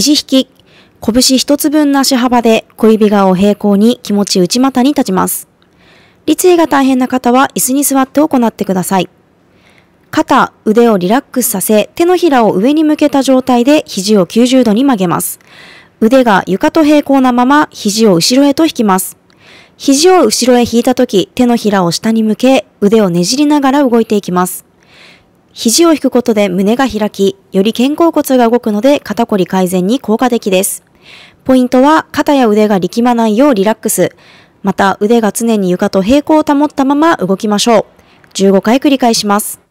肘引き、拳一つ分の足幅で小指側を平行に気持ち内股に立ちます。立位が大変な方は椅子に座って行ってください。肩、腕をリラックスさせ、手のひらを上に向けた状態で肘を90度に曲げます。腕が床と平行なまま肘を後ろへと引きます。肘を後ろへ引いたとき、手のひらを下に向け、腕をねじりながら動いていきます。肘を引くことで胸が開き、より肩甲骨が動くので肩こり改善に効果的です。ポイントは肩や腕が力まないようリラックス。また腕が常に床と平行を保ったまま動きましょう。15回繰り返します。